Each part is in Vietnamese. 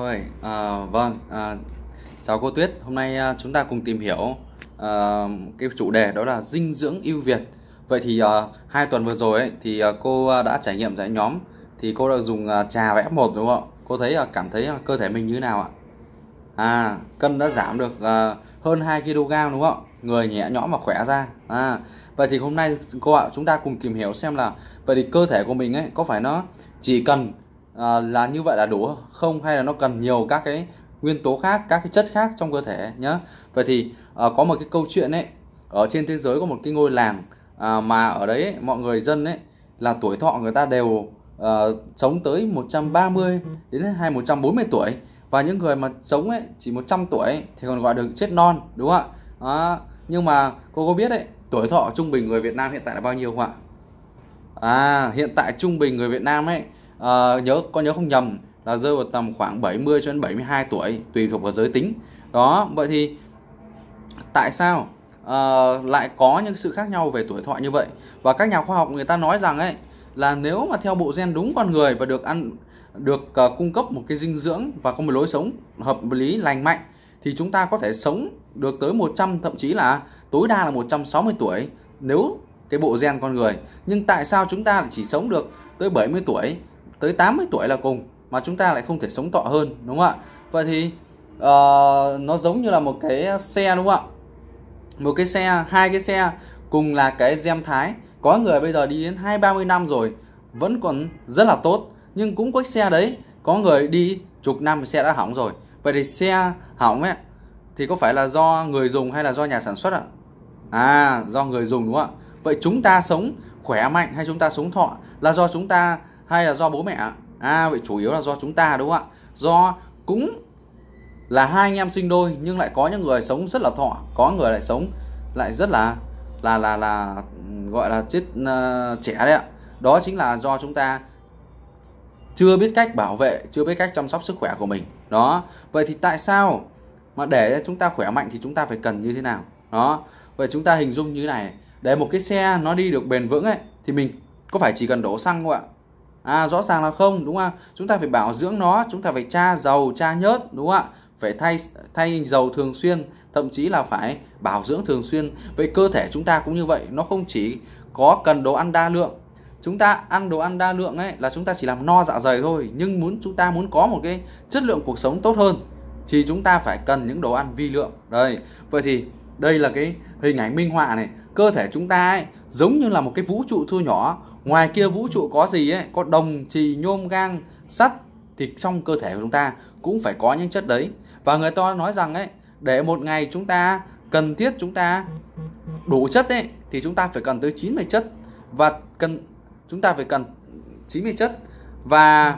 Rồi, à, vâng, à, chào cô Tuyết. Hôm nay à, chúng ta cùng tìm hiểu à, cái chủ đề đó là dinh dưỡng ưu việt. Vậy thì à, hai tuần vừa rồi ấy, thì à, cô à, đã trải nghiệm giải nhóm, thì cô đã dùng à, trà vẽ một đúng không? Cô thấy à, cảm thấy à, cơ thể mình như thế nào ạ? À, cân đã giảm được à, hơn 2 kg đúng không? Người nhẹ nhõm và khỏe ra. À, vậy thì hôm nay cô ạ, chúng ta cùng tìm hiểu xem là vậy thì cơ thể của mình ấy có phải nó chỉ cần à, là như vậy là đủ không hay là nó cần nhiều các cái nguyên tố khác các cái chất khác trong cơ thể nhé vậy thì à, có một cái câu chuyện ấy ở trên thế giới có một cái ngôi làng à, mà ở đấy ấy, mọi người dân ấy là tuổi thọ người ta đều à, sống tới 130 đến hay 140 tuổi và những người mà sống ấy chỉ 100 tuổi ấy, thì còn gọi được chết non đúng không ạ à, nhưng mà cô có biết đấy tuổi thọ trung bình người Việt Nam hiện tại là bao nhiêu không ạ à hiện tại trung bình người Việt Nam ấy à, nhớ con nhớ không nhầm là rơi vào tầm khoảng 70 cho đến 72 tuổi tùy thuộc vào giới tính đó vậy thì tại sao à, lại có những sự khác nhau về tuổi thọ như vậy và các nhà khoa học người ta nói rằng ấy là nếu mà theo bộ gen đúng con người và được ăn được uh, cung cấp một cái dinh dưỡng và có một lối sống hợp lý lành mạnh thì chúng ta có thể sống được tới 100 thậm chí là tối đa là 160 tuổi nếu cái bộ gen con người. Nhưng tại sao chúng ta chỉ sống được tới 70 tuổi tới 80 tuổi là cùng mà chúng ta lại không thể sống thọ hơn đúng không ạ vậy thì uh, nó giống như là một cái xe đúng không ạ một cái xe hai cái xe cùng là cái gem thái có người bây giờ đi đến hai ba mươi năm rồi vẫn còn rất là tốt nhưng cũng có xe đấy có người đi chục năm xe đã hỏng rồi vậy thì xe hỏng ấy thì có phải là do người dùng hay là do nhà sản xuất ạ à? à do người dùng đúng không ạ vậy chúng ta sống khỏe mạnh hay chúng ta sống thọ là do chúng ta hay là do bố mẹ à vậy chủ yếu là do chúng ta đúng không ạ do cũng là hai anh em sinh đôi nhưng lại có những người sống rất là thọ có người lại sống lại rất là là là là gọi là chết uh, trẻ đấy ạ đó chính là do chúng ta chưa biết cách bảo vệ chưa biết cách chăm sóc sức khỏe của mình đó vậy thì tại sao mà để chúng ta khỏe mạnh thì chúng ta phải cần như thế nào đó vậy chúng ta hình dung như thế này để một cái xe nó đi được bền vững ấy thì mình có phải chỉ cần đổ xăng không ạ À rõ ràng là không đúng không? Chúng ta phải bảo dưỡng nó, chúng ta phải tra dầu, tra nhớt đúng không ạ? Phải thay thay dầu thường xuyên, thậm chí là phải bảo dưỡng thường xuyên. Vậy cơ thể chúng ta cũng như vậy, nó không chỉ có cần đồ ăn đa lượng. Chúng ta ăn đồ ăn đa lượng ấy là chúng ta chỉ làm no dạ dày thôi, nhưng muốn chúng ta muốn có một cái chất lượng cuộc sống tốt hơn thì chúng ta phải cần những đồ ăn vi lượng. Đây, vậy thì đây là cái hình ảnh minh họa này, cơ thể chúng ta ấy giống như là một cái vũ trụ thu nhỏ ngoài kia vũ trụ có gì ấy có đồng trì nhôm gang sắt thì trong cơ thể của chúng ta cũng phải có những chất đấy và người ta nói rằng ấy để một ngày chúng ta cần thiết chúng ta đủ chất ấy thì chúng ta phải cần tới 90 chất và cần chúng ta phải cần 90 chất và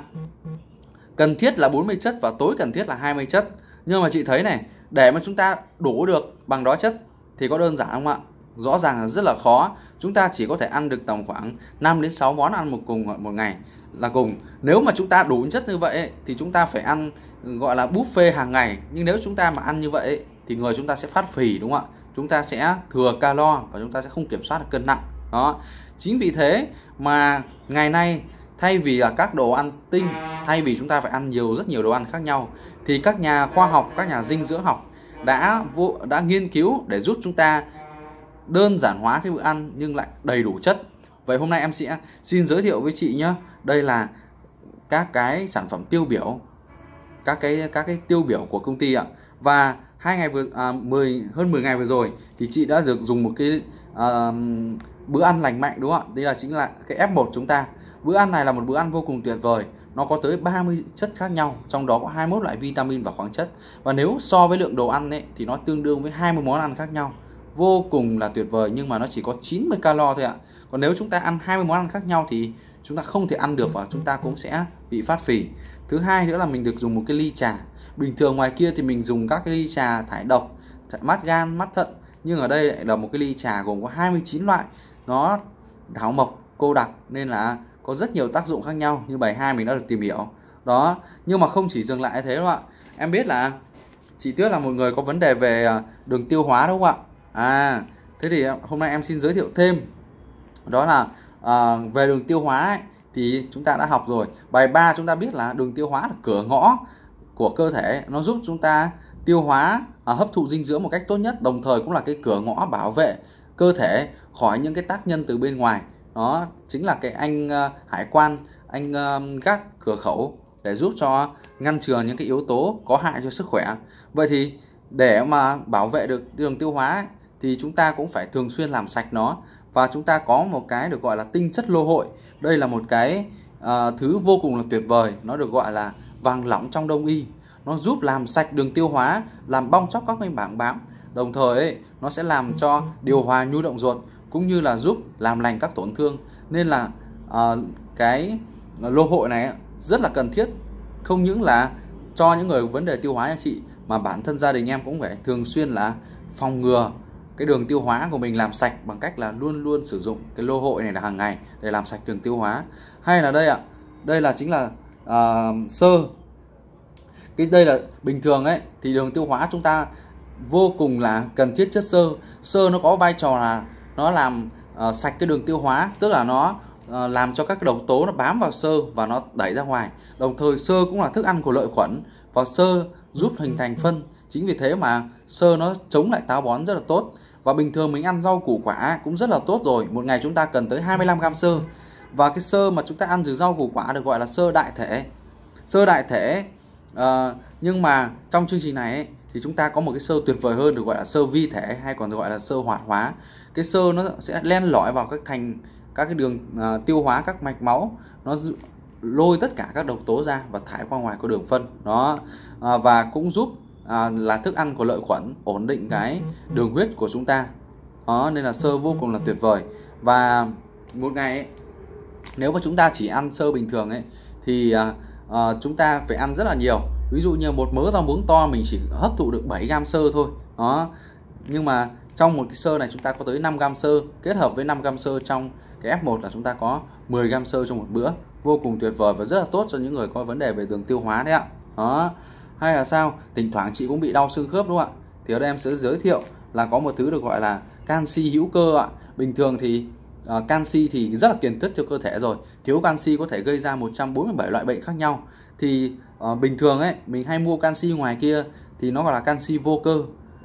cần thiết là 40 chất và tối cần thiết là 20 chất nhưng mà chị thấy này để mà chúng ta đủ được bằng đó chất thì có đơn giản không ạ rõ ràng là rất là khó chúng ta chỉ có thể ăn được tầm khoảng 5 đến 6 món ăn một cùng một ngày là cùng nếu mà chúng ta đủ chất như vậy thì chúng ta phải ăn gọi là buffet hàng ngày nhưng nếu chúng ta mà ăn như vậy thì người chúng ta sẽ phát phì đúng không ạ chúng ta sẽ thừa calo và chúng ta sẽ không kiểm soát được cân nặng đó chính vì thế mà ngày nay thay vì là các đồ ăn tinh thay vì chúng ta phải ăn nhiều rất nhiều đồ ăn khác nhau thì các nhà khoa học các nhà dinh dưỡng học đã đã nghiên cứu để giúp chúng ta đơn giản hóa cái bữa ăn nhưng lại đầy đủ chất vậy hôm nay em sẽ xin giới thiệu với chị nhé đây là các cái sản phẩm tiêu biểu các cái các cái tiêu biểu của công ty ạ và hai ngày vừa à, 10 hơn 10 ngày vừa rồi thì chị đã được dùng một cái à, bữa ăn lành mạnh đúng không ạ đây là chính là cái F1 chúng ta bữa ăn này là một bữa ăn vô cùng tuyệt vời nó có tới 30 chất khác nhau trong đó có 21 loại vitamin và khoáng chất và nếu so với lượng đồ ăn ấy, thì nó tương đương với 20 món ăn khác nhau vô cùng là tuyệt vời nhưng mà nó chỉ có 90 calo thôi ạ còn nếu chúng ta ăn 20 món ăn khác nhau thì chúng ta không thể ăn được và chúng ta cũng sẽ bị phát phì thứ hai nữa là mình được dùng một cái ly trà bình thường ngoài kia thì mình dùng các cái ly trà thải độc mát gan mát thận nhưng ở đây lại là một cái ly trà gồm có 29 loại nó thảo mộc cô đặc nên là có rất nhiều tác dụng khác nhau như bài 2 mình đã được tìm hiểu đó nhưng mà không chỉ dừng lại thế đâu ạ em biết là chị Tuyết là một người có vấn đề về à, đường tiêu hóa đúng không ạ à thế thì hôm nay em xin giới thiệu thêm đó là à, về đường tiêu hóa ấy, thì chúng ta đã học rồi bài 3 chúng ta biết là đường tiêu hóa là cửa ngõ của cơ thể nó giúp chúng ta tiêu hóa à, hấp thụ dinh dưỡng một cách tốt nhất đồng thời cũng là cái cửa ngõ bảo vệ cơ thể khỏi những cái tác nhân từ bên ngoài đó chính là cái anh uh, hải quan anh uh, gác cửa khẩu để giúp cho ngăn chừa những cái yếu tố có hại cho sức khỏe vậy thì để mà bảo vệ được đường tiêu hóa thì chúng ta cũng phải thường xuyên làm sạch nó và chúng ta có một cái được gọi là tinh chất lô hội đây là một cái uh, thứ vô cùng là tuyệt vời nó được gọi là vàng lỏng trong đông y nó giúp làm sạch đường tiêu hóa làm bong chóc các mạch bảng bám đồng thời nó sẽ làm cho điều hòa nhu động ruột cũng như là giúp làm lành các tổn thương nên là uh, cái lô hội này rất là cần thiết không những là cho những người vấn đề tiêu hóa nha chị mà bản thân gia đình em cũng phải thường xuyên là phòng ngừa cái đường tiêu hóa của mình làm sạch bằng cách là luôn luôn sử dụng cái lô hội này là hàng ngày để làm sạch đường tiêu hóa hay là đây ạ đây là chính là uh, sơ cái đây là bình thường ấy thì đường tiêu hóa chúng ta vô cùng là cần thiết chất sơ sơ nó có vai trò là nó làm uh, sạch cái đường tiêu hóa tức là nó uh, làm cho các độc tố nó bám vào sơ và nó đẩy ra ngoài đồng thời sơ cũng là thức ăn của lợi khuẩn và sơ giúp hình thành phân chính vì thế mà sơ nó chống lại táo bón rất là tốt và bình thường mình ăn rau củ quả cũng rất là tốt rồi một ngày chúng ta cần tới 25 gram sơ và cái sơ mà chúng ta ăn từ rau củ quả được gọi là sơ đại thể sơ đại thể uh, nhưng mà trong chương trình này ấy, thì chúng ta có một cái sơ tuyệt vời hơn được gọi là sơ vi thể hay còn gọi là sơ hoạt hóa cái sơ nó sẽ len lỏi vào các thành các cái đường uh, tiêu hóa các mạch máu nó lôi tất cả các độc tố ra và thải qua ngoài của đường phân đó à, và cũng giúp à, là thức ăn có lợi khuẩn ổn định cái đường huyết của chúng ta đó nên là sơ vô cùng là tuyệt vời và một ngày ấy, nếu mà chúng ta chỉ ăn sơ bình thường ấy thì à, à, chúng ta phải ăn rất là nhiều ví dụ như một mớ rau muống to mình chỉ hấp thụ được 7 gam sơ thôi đó nhưng mà trong một cái sơ này chúng ta có tới 5 gam sơ kết hợp với 5 gam sơ trong cái F1 là chúng ta có 10 gam sơ trong một bữa vô cùng tuyệt vời và rất là tốt cho những người có vấn đề về đường tiêu hóa đấy ạ đó hay là sao thỉnh thoảng chị cũng bị đau xương khớp đúng không ạ thì ở đây em sẽ giới thiệu là có một thứ được gọi là canxi hữu cơ ạ bình thường thì uh, canxi thì rất là kiền thức cho cơ thể rồi thiếu canxi có thể gây ra 147 loại bệnh khác nhau thì uh, bình thường ấy mình hay mua canxi ngoài kia thì nó gọi là canxi vô cơ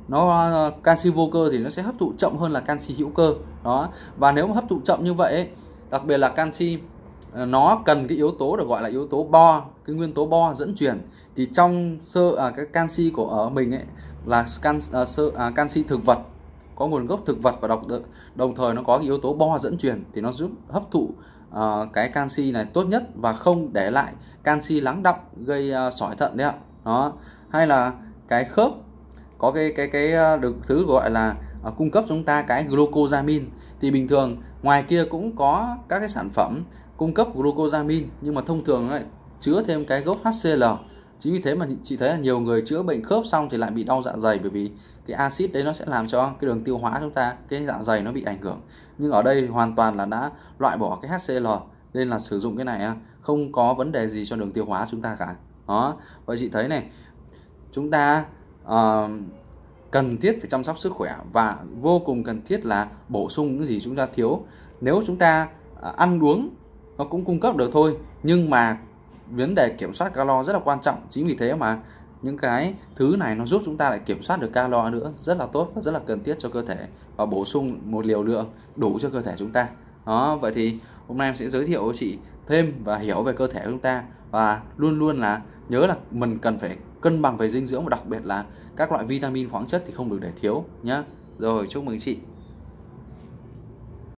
nó uh, canxi vô cơ thì nó sẽ hấp thụ chậm hơn là canxi hữu cơ đó và nếu mà hấp thụ chậm như vậy ấy, đặc biệt là canxi nó cần cái yếu tố được gọi là yếu tố bo cái nguyên tố bo dẫn truyền thì trong sơ à, cái canxi của ở mình ấy là can, à, sơ à, canxi thực vật có nguồn gốc thực vật và độc đồng thời nó có cái yếu tố bo dẫn truyền thì nó giúp hấp thụ à, cái canxi này tốt nhất và không để lại canxi lắng đọng gây à, sỏi thận đấy ạ đó hay là cái khớp có cái cái cái à, được thứ gọi là à, cung cấp chúng ta cái glucosamin thì bình thường ngoài kia cũng có các cái sản phẩm cung cấp glucosamin nhưng mà thông thường ấy, chứa thêm cái gốc HCl chính vì thế mà chị thấy là nhiều người chữa bệnh khớp xong thì lại bị đau dạ dày bởi vì cái axit đấy nó sẽ làm cho cái đường tiêu hóa chúng ta cái dạ dày nó bị ảnh hưởng nhưng ở đây hoàn toàn là đã loại bỏ cái HCl nên là sử dụng cái này không có vấn đề gì cho đường tiêu hóa chúng ta cả đó vậy chị thấy này chúng ta uh, cần thiết phải chăm sóc sức khỏe và vô cùng cần thiết là bổ sung những gì chúng ta thiếu nếu chúng ta ờ, ăn uống nó cũng cung cấp được thôi nhưng mà vấn đề kiểm soát calo rất là quan trọng chính vì thế mà những cái thứ này nó giúp chúng ta lại kiểm soát được calo nữa rất là tốt và rất là cần thiết cho cơ thể và bổ sung một liều lượng đủ cho cơ thể chúng ta đó vậy thì hôm nay em sẽ giới thiệu với chị thêm và hiểu về cơ thể của chúng ta và luôn luôn là nhớ là mình cần phải cân bằng về dinh dưỡng và đặc biệt là các loại vitamin khoáng chất thì không được để thiếu nhé rồi chúc mừng chị